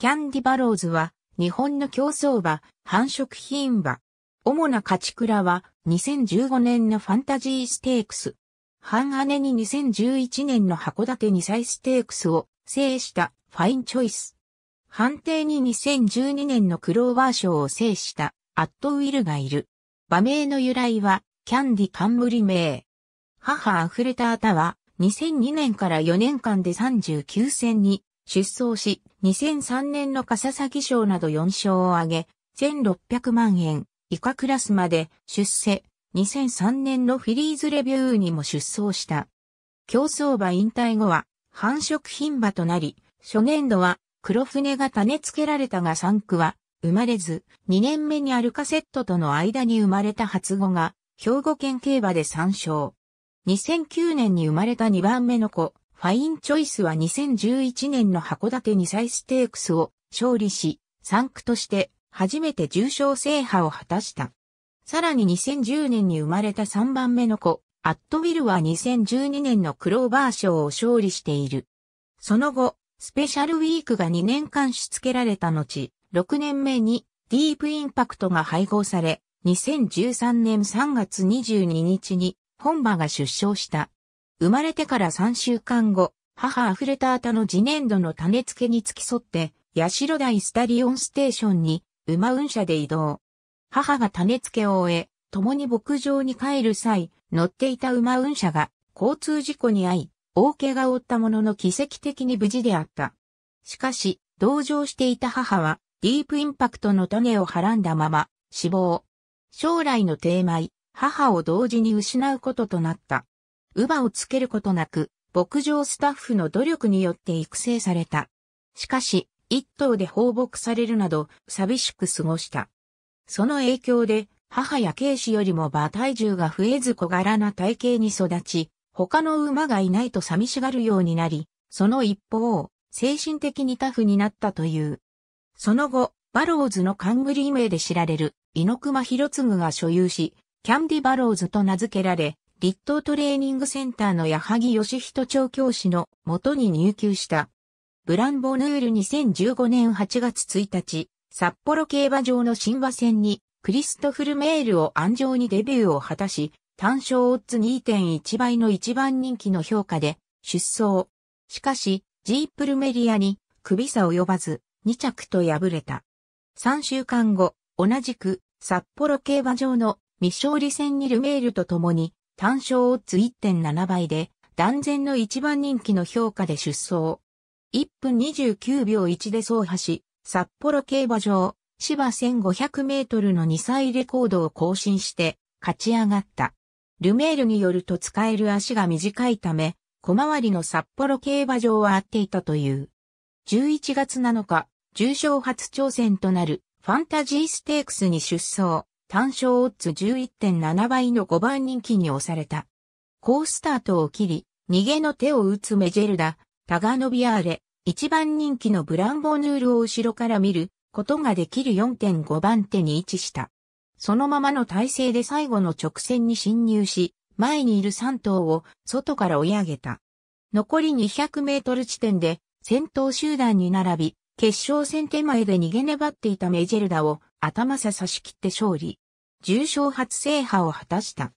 キャンディバローズは、日本の競走馬、繁殖品馬。主な勝ち倉は、2015年のファンタジーステークス。半姉に2011年の函館2歳ステークスを制したファインチョイス。判定に2012年のクローバー賞を制したアットウィルがいる。馬名の由来は、キャンディ冠名。母溢れたあたは、2002年から4年間で39戦に出走し、2003年の笠崎賞など4勝を挙げ、1600万円以下クラスまで出世、2003年のフィリーズレビューにも出走した。競争馬引退後は繁殖品馬となり、初年度は黒船が種付けられたが産区は生まれず、2年目にアルカセットとの間に生まれた初子が、兵庫県競馬で3勝。2009年に生まれた2番目の子、ファインチョイスは2011年の函館サイステークスを勝利し、3区として初めて重賞制覇を果たした。さらに2010年に生まれた3番目の子、アットウィルは2012年のクローバー賞を勝利している。その後、スペシャルウィークが2年間しつけられた後、6年目にディープインパクトが配合され、2013年3月22日に本場が出生した。生まれてから3週間後、母アフレタータの次年度の種付けに付き添って、八代大スタリオンステーションに馬運車で移動。母が種付けを終え、共に牧場に帰る際、乗っていた馬運車が交通事故に遭い、大怪我を負ったものの奇跡的に無事であった。しかし、同乗していた母は、ディープインパクトの種をはらんだまま、死亡。将来の低迷、母を同時に失うこととなった。乳母をつけることなく、牧場スタッフの努力によって育成された。しかし、一頭で放牧されるなど、寂しく過ごした。その影響で、母や軽視よりも馬体重が増えず小柄な体型に育ち、他の馬がいないと寂しがるようになり、その一方、精神的にタフになったという。その後、バローズの冠名で知られる、猪熊博次が所有し、キャンディバローズと名付けられ、立東トレーニングセンターの矢作義人調教師の元に入級した。ブランボヌール2015年8月1日、札幌競馬場の新馬戦にクリストフル・メールを安城にデビューを果たし、単勝オッズ2.1倍の一番人気の評価で出走。しかし、ジープルメリアに首差及ばず2着と敗れた。3週間後、同じく札幌競馬場の未勝利戦にルメールと共に単勝オッズ1.7倍で、断然の一番人気の評価で出走。1分29秒1で走破し、札幌競馬場、芝1500メートルの2歳レコードを更新して、勝ち上がった。ルメールによると使える足が短いため、小回りの札幌競馬場は合っていたという。11月7日、重賞初挑戦となるファンタジーステークスに出走。単勝オッズ11.7倍の5番人気に押された。好スタートを切り、逃げの手を打つメジェルダ、タガノビアーレ、1番人気のブランボヌールを後ろから見ることができる4.5番手に位置した。そのままの体勢で最後の直線に侵入し、前にいる3頭を外から追い上げた。残り200メートル地点で先頭集団に並び、決勝戦手前で逃げ粘っていたメジェルダを頭差差し切って勝利。重賞初制覇を果たした。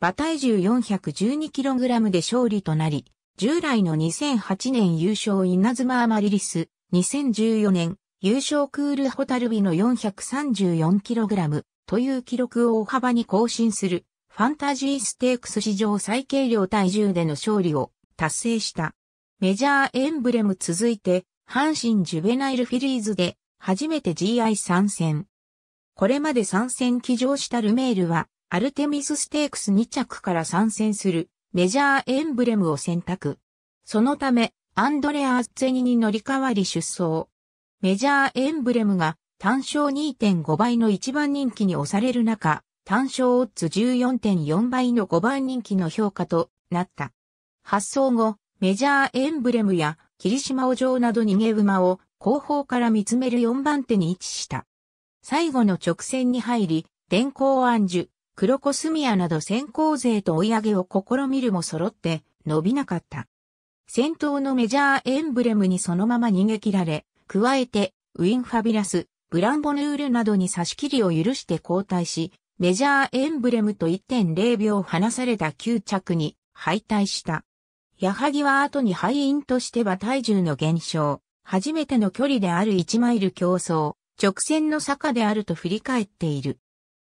馬体重 412kg で勝利となり、従来の2008年優勝稲妻アマリリス、2014年優勝クールホタルビの 434kg という記録を大幅に更新するファンタジーステークス史上最軽量体重での勝利を達成した。メジャーエンブレム続いて阪神ジュベナイルフィリーズで初めて GI 参戦。これまで参戦騎乗したルメールは、アルテミスステークス2着から参戦するメジャーエンブレムを選択。そのため、アンドレア・アッツェニに乗り換わり出走。メジャーエンブレムが単勝2.5倍の一番人気に押される中、単勝オッズ14.4倍の5番人気の評価となった。発送後、メジャーエンブレムや霧島お嬢など逃げ馬を後方から見つめる4番手に位置した。最後の直線に入り、電光暗ク黒コスミアなど先行勢と追い上げを試みるも揃って伸びなかった。先頭のメジャーエンブレムにそのまま逃げ切られ、加えてウィン・ファビラス、ブランボヌールなどに差し切りを許して交代し、メジャーエンブレムと1.0秒離された9着に敗退した。矢作は後に敗因としては体重の減少、初めての距離である1マイル競争、直線の坂であると振り返っている。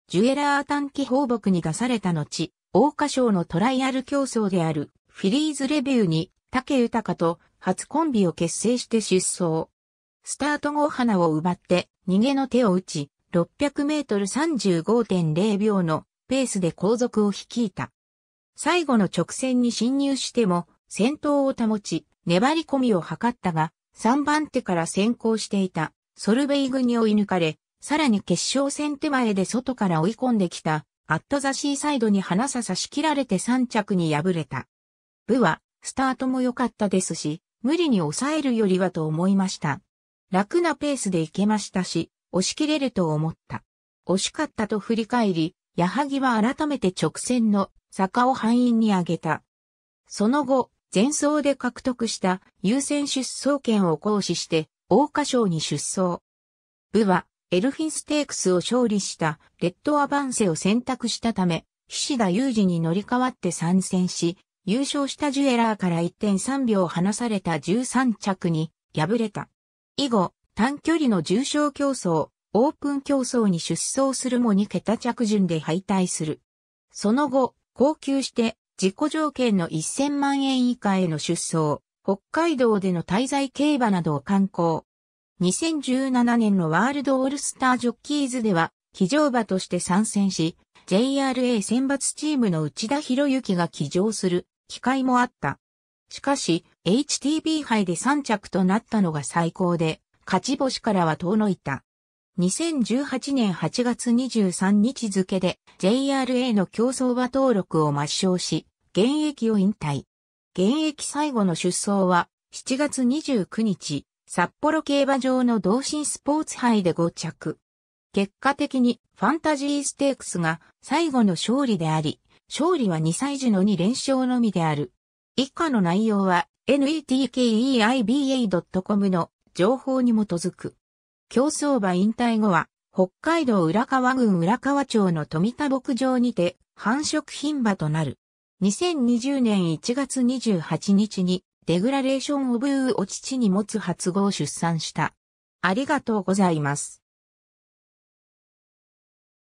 ジュエラー短期放牧に出された後、桜花賞のトライアル競争であるフィリーズレビューに竹豊と初コンビを結成して出走。スタート後花を奪って逃げの手を打ち、600メートル35.0秒のペースで後続を率いた。最後の直線に侵入しても先頭を保ち、粘り込みを図ったが、3番手から先行していたソルベイグに追い抜かれ、さらに決勝戦手前で外から追い込んできた、アットザシーサイドに花さ差し切られて3着に敗れた。部は、スタートも良かったですし、無理に抑えるよりはと思いました。楽なペースで行けましたし、押し切れると思った。惜しかったと振り返り、矢作は改めて直線の坂を範囲に上げた。その後、前走で獲得した優先出走権を行使して、桜花賞に出走。部は、エルフィンステークスを勝利したレッドアバンセを選択したため、菱田裕二に乗り換わって参戦し、優勝したジュエラーから1.3秒離された13着に敗れた。以後、短距離の重賞競争、オープン競争に出走するも2桁着順で敗退する。その後、高級して自己条件の1000万円以下への出走、北海道での滞在競馬などを観光。2017年のワールドオールスタージョッキーズでは、騎乗馬として参戦し、JRA 選抜チームの内田博之が騎乗する機会もあった。しかし、HTB 杯で3着となったのが最高で、勝ち星からは遠のいた。2018年8月23日付で JRA の競争馬登録を抹消し、現役を引退。現役最後の出走は、7月29日、札幌競馬場の同心スポーツ杯で5着。結果的にファンタジーステークスが最後の勝利であり、勝利は2歳児の2連勝のみである。以下の内容は netkeiba.com の情報に基づく。競争馬引退後は、北海道浦河郡浦河町の富田牧場にて繁殖品馬となる。2020年1月28日にデグラレーションオブーを父に持つ初号を出産した。ありがとうございます。